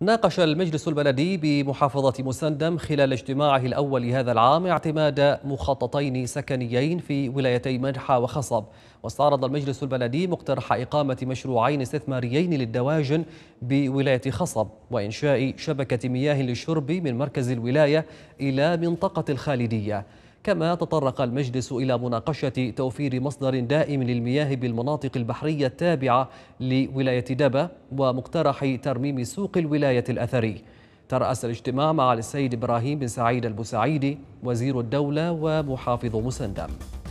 ناقش المجلس البلدي بمحافظة مسندم خلال اجتماعه الأول هذا العام اعتماد مخططين سكنيين في ولايتي منحة وخصب واستعرض المجلس البلدي مقترح إقامة مشروعين استثماريين للدواجن بولاية خصب وإنشاء شبكة مياه للشرب من مركز الولاية إلى منطقة الخالدية كما تطرق المجلس إلى مناقشة توفير مصدر دائم للمياه بالمناطق البحرية التابعة لولاية دبا ومقترح ترميم سوق الولاية الأثري ترأس الاجتماع مع السيد إبراهيم بن سعيد البوسعيدي وزير الدولة ومحافظ مسندم